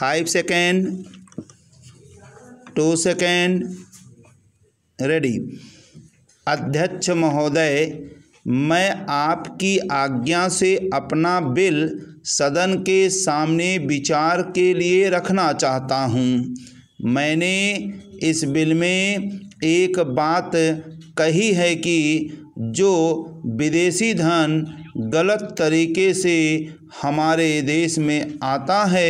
five second two second ready अध्यक्ष महोदय मैं आपकी आज्ञा से अपना बिल सदन के सामने विचार के लिए रखना चाहता हूँ मैंने इस बिल में एक बात कही है कि जो विदेशी धन गलत तरीके से हमारे देश में आता है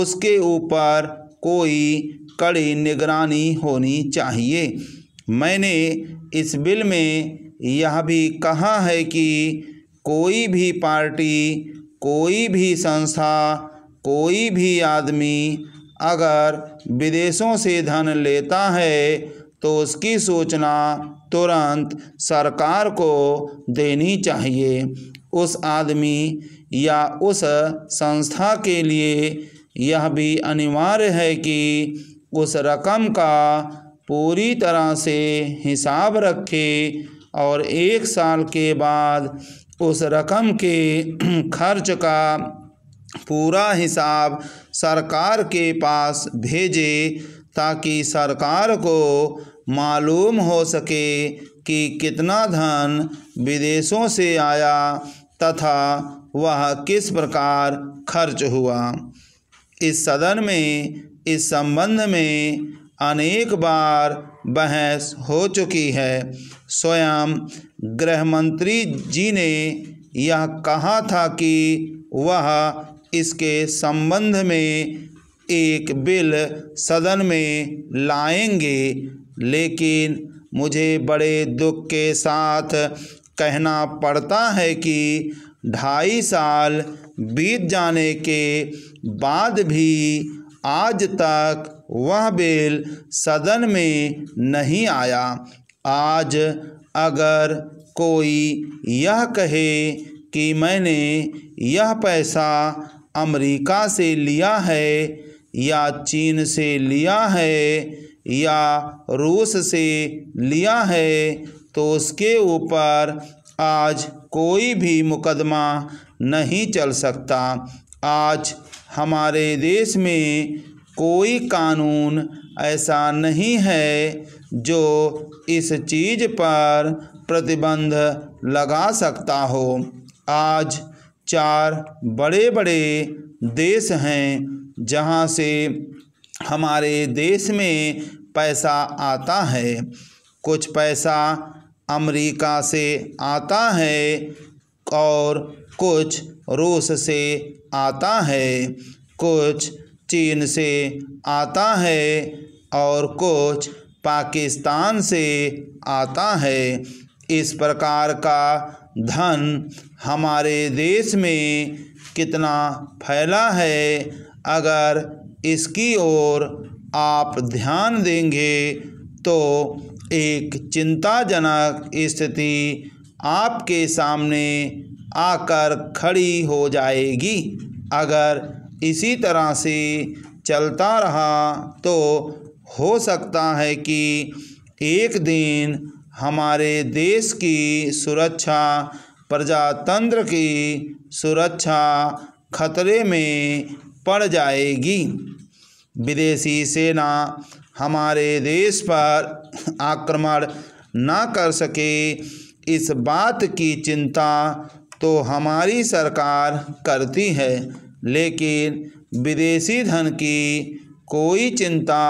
उसके ऊपर कोई कड़ी निगरानी होनी चाहिए मैंने इस बिल में यह भी कहा है कि कोई भी पार्टी कोई भी संस्था कोई भी आदमी अगर विदेशों से धन लेता है तो उसकी सूचना तुरंत सरकार को देनी चाहिए उस आदमी या उस संस्था के लिए यह भी अनिवार्य है कि उस रकम का पूरी तरह से हिसाब रखे और एक साल के बाद उस रकम के खर्च का पूरा हिसाब सरकार के पास भेजे ताकि सरकार को मालूम हो सके कि कितना धन विदेशों से आया तथा वह किस प्रकार खर्च हुआ इस सदन में इस संबंध में अनेक बार बहस हो चुकी है स्वयं गृह मंत्री जी ने यह कहा था कि वह इसके संबंध में एक बिल सदन में लाएंगे लेकिन मुझे बड़े दुख के साथ कहना पड़ता है कि ढाई साल बीत जाने के बाद भी आज तक वह बिल सदन में नहीं आया आज अगर कोई यह कहे कि मैंने यह पैसा अमेरिका से लिया है या चीन से लिया है या रूस से लिया है तो उसके ऊपर आज कोई भी मुकदमा नहीं चल सकता आज हमारे देश में कोई कानून ऐसा नहीं है जो इस चीज़ पर प्रतिबंध लगा सकता हो आज चार बड़े बड़े देश हैं जहाँ से हमारे देश में पैसा आता है कुछ पैसा अमेरिका से आता है और कुछ रूस से आता है कुछ चीन से आता है और कुछ पाकिस्तान से आता है इस प्रकार का धन हमारे देश में कितना फैला है अगर इसकी ओर आप ध्यान देंगे तो एक चिंताजनक स्थिति आपके सामने आकर खड़ी हो जाएगी अगर इसी तरह से चलता रहा तो हो सकता है कि एक दिन हमारे देश की सुरक्षा प्रजातंत्र की सुरक्षा खतरे में पड़ जाएगी विदेशी सेना हमारे देश पर आक्रमण ना कर सके इस बात की चिंता तो हमारी सरकार करती है लेकिन विदेशी धन की कोई चिंता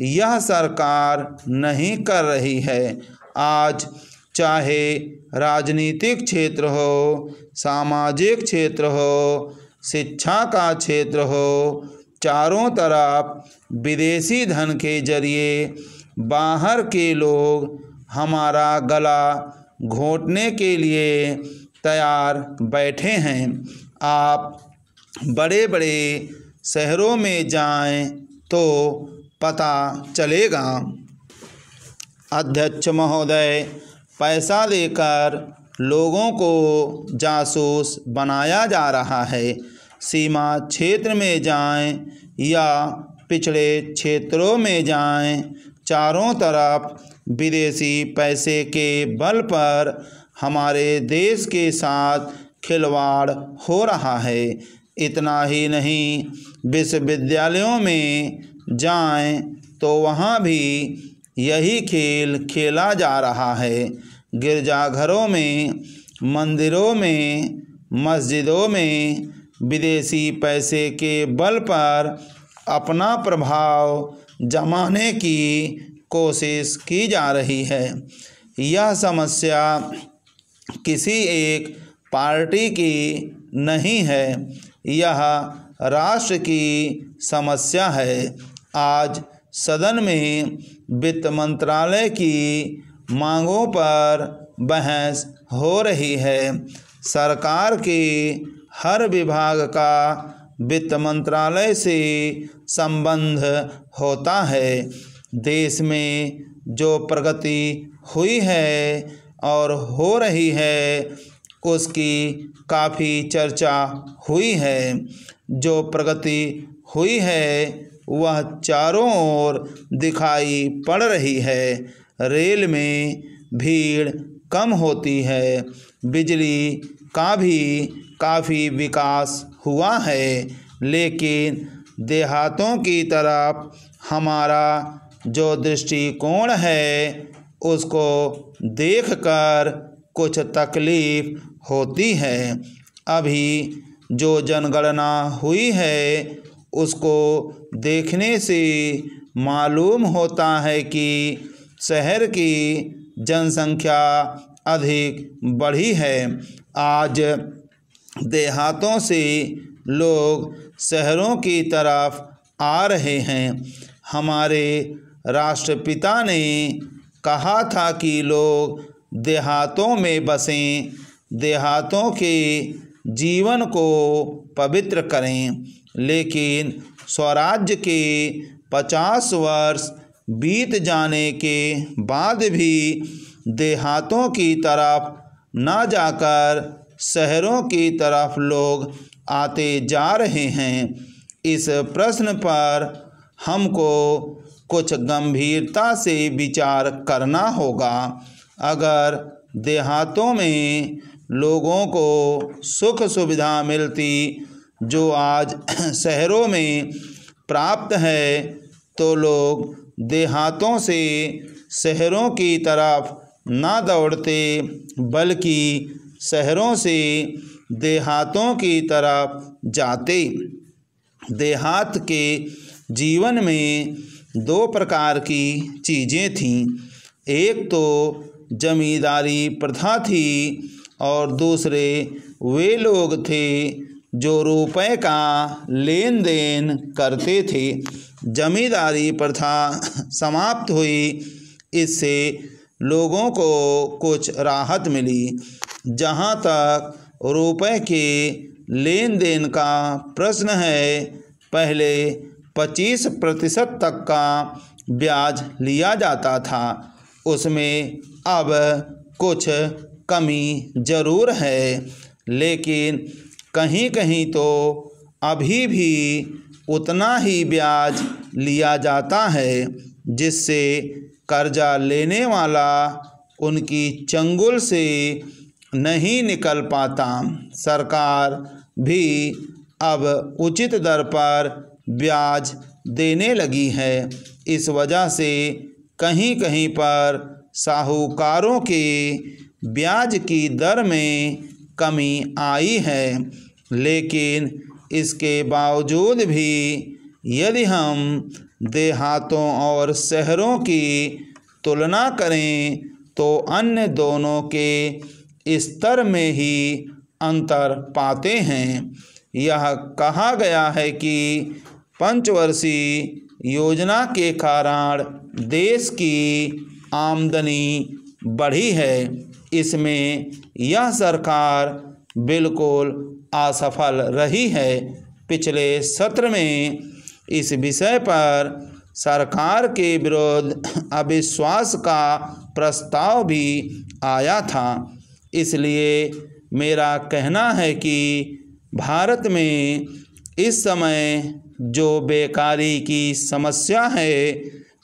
यह सरकार नहीं कर रही है आज चाहे राजनीतिक क्षेत्र हो सामाजिक क्षेत्र हो शिक्षा का क्षेत्र हो चारों तरफ विदेशी धन के जरिए बाहर के लोग हमारा गला घोटने के लिए तैयार बैठे हैं आप बड़े बड़े शहरों में जाएं तो पता चलेगा अध्यक्ष महोदय पैसा देकर लोगों को जासूस बनाया जा रहा है सीमा क्षेत्र में जाएं या पिछड़े क्षेत्रों में जाएं चारों तरफ विदेशी पैसे के बल पर हमारे देश के साथ खिलवाड़ हो रहा है इतना ही नहीं विश्वविद्यालयों में जाएं तो वहाँ भी यही खेल खेला जा रहा है गिरजाघरों में मंदिरों में मस्जिदों में विदेशी पैसे के बल पर अपना प्रभाव जमाने की कोशिश की जा रही है यह समस्या किसी एक पार्टी की नहीं है यह राष्ट्र की समस्या है आज सदन में वित्त मंत्रालय की मांगों पर बहस हो रही है सरकार के हर विभाग का वित्त मंत्रालय से संबंध होता है देश में जो प्रगति हुई है और हो रही है उसकी काफ़ी चर्चा हुई है जो प्रगति हुई है वह चारों ओर दिखाई पड़ रही है रेल में भीड़ कम होती है बिजली का भी काफ़ी विकास हुआ है लेकिन देहातों की तरफ हमारा जो दृष्टिकोण है उसको देखकर कुछ तकलीफ़ होती है अभी जो जनगणना हुई है उसको देखने से मालूम होता है कि शहर की जनसंख्या अधिक बढ़ी है आज देहातों से लोग शहरों की तरफ आ रहे हैं हमारे राष्ट्रपिता ने कहा था कि लोग देहातों में बसें देहातों के जीवन को पवित्र करें लेकिन स्वराज्य के पचास वर्ष बीत जाने के बाद भी देहातों की तरफ ना जाकर शहरों की तरफ लोग आते जा रहे हैं इस प्रश्न पर हमको कुछ गंभीरता से विचार करना होगा अगर देहातों में लोगों को सुख सुविधा मिलती जो आज शहरों में प्राप्त है तो लोग देहातों से शहरों की तरफ ना दौड़ते बल्कि शहरों से देहातों की तरफ जाते देहात के जीवन में दो प्रकार की चीज़ें थीं एक तो जमींदारी प्रथा थी और दूसरे वे लोग थे जो रुपए का लेन देन करते थे जमींदारी प्रथा समाप्त हुई इससे लोगों को कुछ राहत मिली जहाँ तक रुपए के लेन देन का प्रश्न है पहले 25 प्रतिशत तक का ब्याज लिया जाता था उसमें अब कुछ कमी ज़रूर है लेकिन कहीं कहीं तो अभी भी उतना ही ब्याज लिया जाता है जिससे कर्जा लेने वाला उनकी चंगुल से नहीं निकल पाता सरकार भी अब उचित दर पर ब्याज देने लगी है इस वजह से कहीं कहीं पर साहूकारों के ब्याज की दर में कमी आई है लेकिन इसके बावजूद भी यदि हम देहातों और शहरों की तुलना करें तो अन्य दोनों के स्तर में ही अंतर पाते हैं यह कहा गया है कि पंचवर्षीय योजना के कारण देश की आमदनी बढ़ी है इसमें यह सरकार बिल्कुल असफल रही है पिछले सत्र में इस विषय पर सरकार के विरुद्ध अविश्वास का प्रस्ताव भी आया था इसलिए मेरा कहना है कि भारत में इस समय जो बेकारी की समस्या है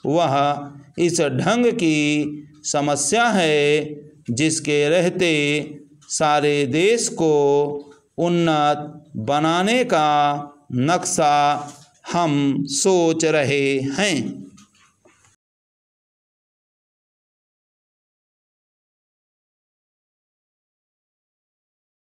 वह इस ढंग की समस्या है जिसके रहते सारे देश को उन्नत बनाने का नक्शा हम सोच रहे हैं